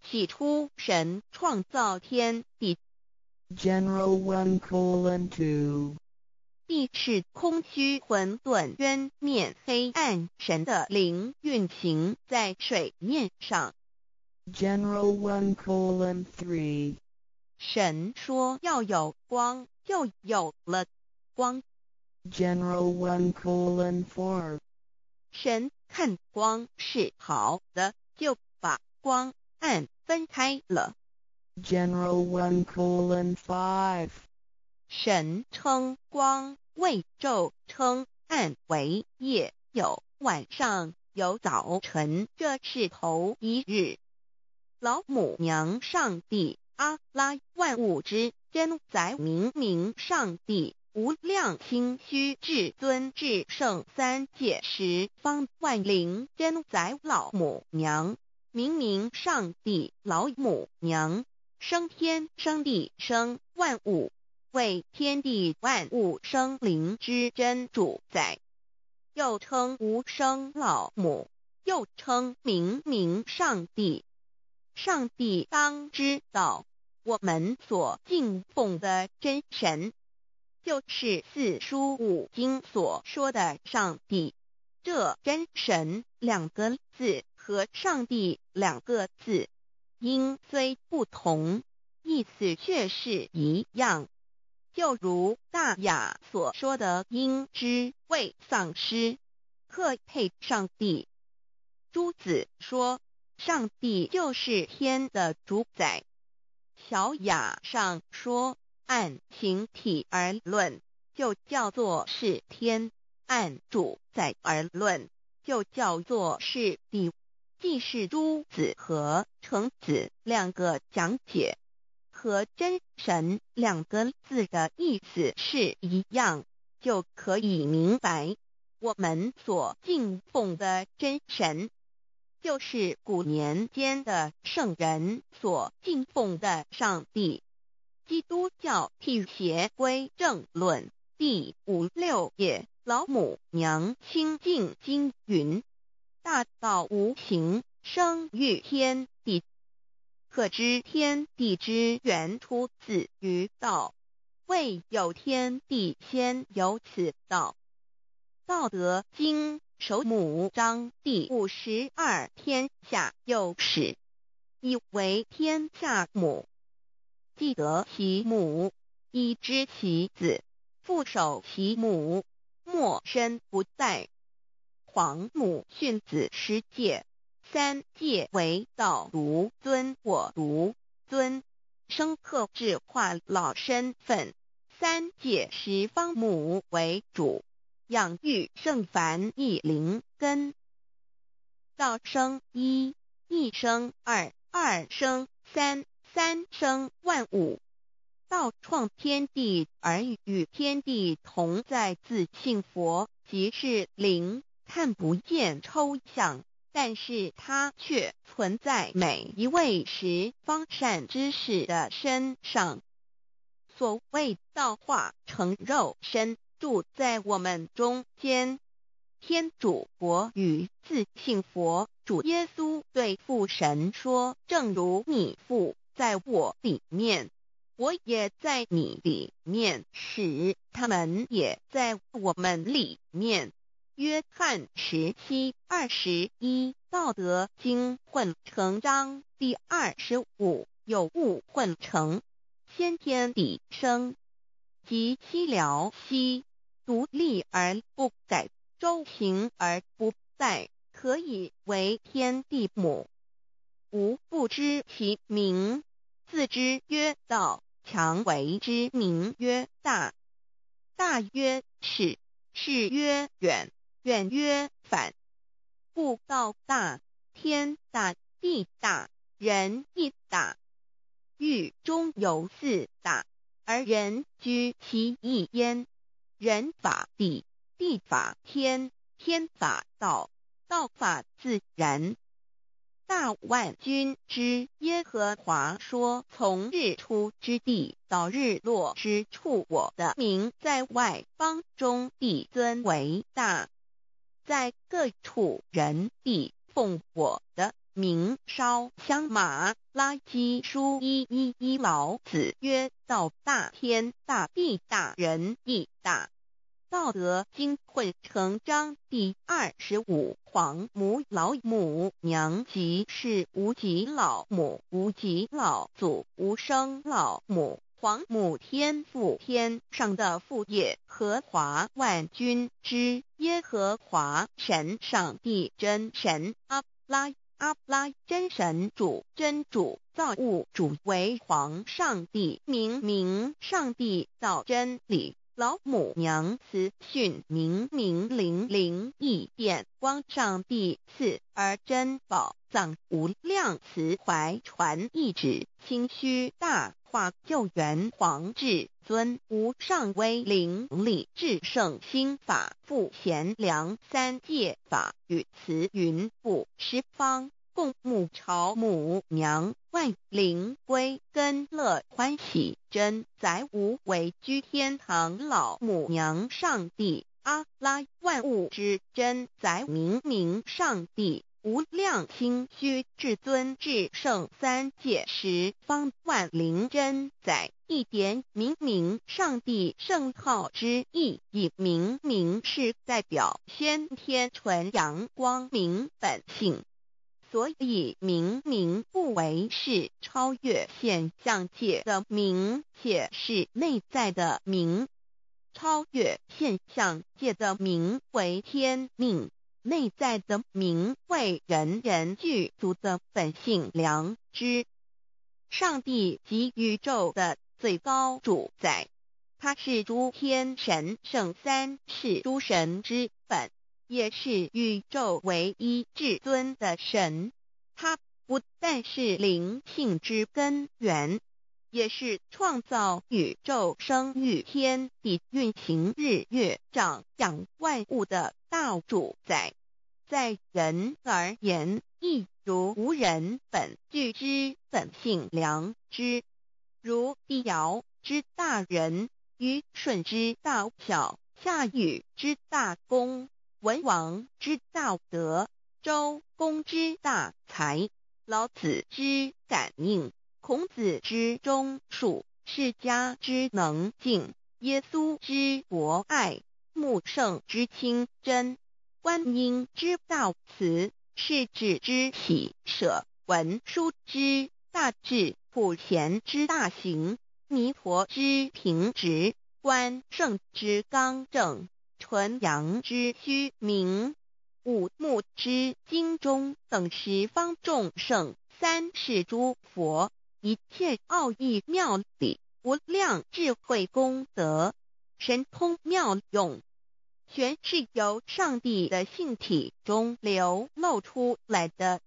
起初，神创造天地。General one colon two。地是空虚混沌，渊面黑暗。神的灵运行在水面上。General one colon three。神说要有光，就有了光。General one colon four。神看光是好的，就光暗分开了。General one colon five。神称光为昼，称暗为夜。有晚上，有早晨，这是头一日。老母娘，上帝，阿拉，万物之真宰，明明上帝，无量清虚，至尊至圣，三界十方万灵真宰，老母娘。明明上帝老母娘生天生地生万物，为天地万物生灵之真主宰，又称无生老母，又称明明上帝。上帝当知道，我们所敬奉的真神，就是四书五经所说的上帝。这真神两个字。和上帝两个字，音虽不同，意思却是一样。就如《大雅》所说的“因之谓丧失”，克配上帝。朱子说：“上帝就是天的主宰。”《小雅》上说：“按形体而论，就叫做是天；按主宰而论，就叫做是地。”既是朱子和程子两个讲解和真神两个字的意思是一样，就可以明白我们所敬奉的真神就是古年间的圣人所敬奉的上帝。基督教辟邪归正论第五六页老母娘清净经云。大道无形，生育天地。可知天地之源出自于道。未有天地，先有此道。《道德经》首母章第五十二：天下有始，以为天下母。既得其母，以知其子。父守其母，莫身不在。黄母训子十戒，三戒为道毒，尊我毒尊生克制化老身份。三戒十方母为主，养育圣凡一灵根。道生一，一生二，二生三，三生万物。道创天地而与天地同在，自性佛即是灵。看不见抽象，但是它却存在每一位十方善知识的身上。所谓造化成肉身，住在我们中间。天主国与自信佛主耶稣对父神说：“正如你父在我里面，我也在你里面，使他们也在我们里面。”约翰十七二十一，《道德经》混成章第二十五，有物混成，先天地生，即其辽兮，独立而不改，周行而不殆，可以为天地母。吾不知其名，自知曰道，强为之名曰大。大曰是，是曰远。远曰反，故道大，天大，地大，人亦大。狱中有四大，而人居其一焉。人法地，地法天，天法道，道法自然。大万君之耶和华说：从日出之地到日落之处，我的名在外邦中必尊为大。在各处人地奉火的明烧香马垃圾书一一一老子曰：道大天大地大人一大道德经混成章第二十五黄母老母娘即是无极老母无极老祖无生老母。皇母天父，天上的父业，和华万军之耶和华神，上帝真神，阿拉阿拉真神主真主造物主为皇，上帝明明上帝造真理，老母娘慈训明明灵灵异变光，上帝赐而珍宝藏无量慈怀传一旨，清虚大。化救援皇至尊无上威灵力至圣心法复贤良三界法与慈云布十方共母朝母娘万灵归根乐欢喜真载无为居天堂老母娘上帝阿拉万物之真载明明上帝。无量心虚，至尊至圣三界十方万灵真载一点明明上帝圣号之意，以明明是代表先天纯阳光明本性，所以明明不为是超越现象界的明，且是内在的明，超越现象界的明为天命。内在的名为人人具足的本性良知，上帝及宇宙的最高主宰，他是诸天神圣三世诸神之本，也是宇宙唯一至尊的神。他不但是灵性之根源，也是创造宇宙、生育天地、运行日月、长养万物的。道主宰在人而言亦如无人本具之本性良知，如帝尧之大仁，禹舜之大巧，夏禹之大公，文王之道德，周公之大才，老子之感应，孔子之忠恕，释迦之能静，耶稣之博爱。木圣之清真，观音之道慈，是指之喜舍，文殊之大智，普贤之大行，弥陀之平直，观圣之刚正，纯阳之虚明，五木之精中等十方众圣，三世诸佛一切奥义妙理，无量智慧功德。神通妙用，全是由上帝的性体中流露出来的。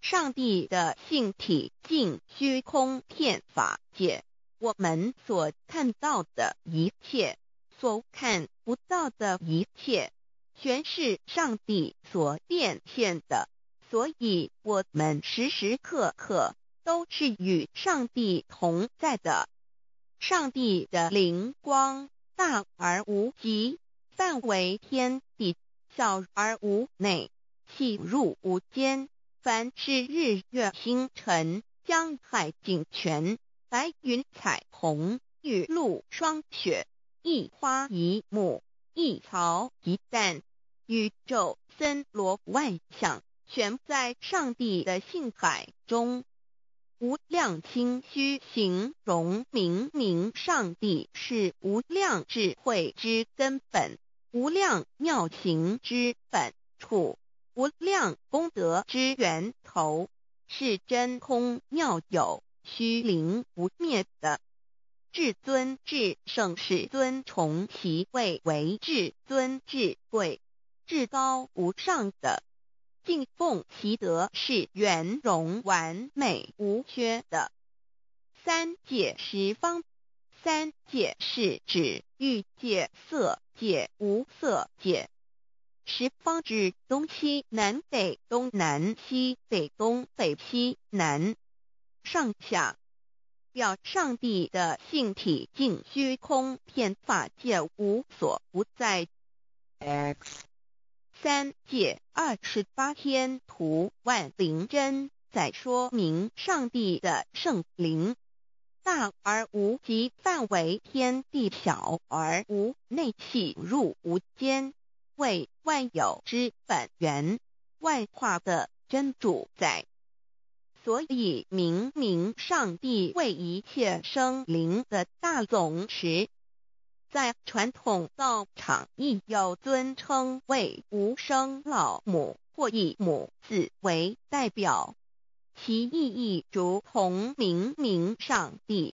上帝的性体尽虚空遍法界，我们所看到的一切，所看不到的一切，全是上帝所变现的。所以，我们时时刻刻都是与上帝同在的。上帝的灵光。大而无极，范为天地；小而无内，气入无间。凡是日月星辰、江海井泉、白云彩虹、雨露霜雪、一花一木、一草一蛋，宇宙森罗万象，全在上帝的性海中。无量清虚形容明明，上帝是无量智慧之根本，无量妙行之本处，无量功德之源头，是真空妙有，虚灵不灭的至尊至圣至尊崇其位为至尊至贵，至高无上的。净奉其德是圆融完美无缺的。三界十方，三界是指欲界、色界、无色界，十方指东西南北、东南西北、东北西南、上下。表上帝的性体净虚空遍法界无所不在。三界二十八天图万灵真，在说明上帝的圣灵，大而无极范围天地，小而无内气入无间，为万有之本源，万化的真主宰。所以明明上帝为一切生灵的大总持。在传统道场亦有尊称为“无生老母”或“义母”子为代表，其意义如同明明上帝。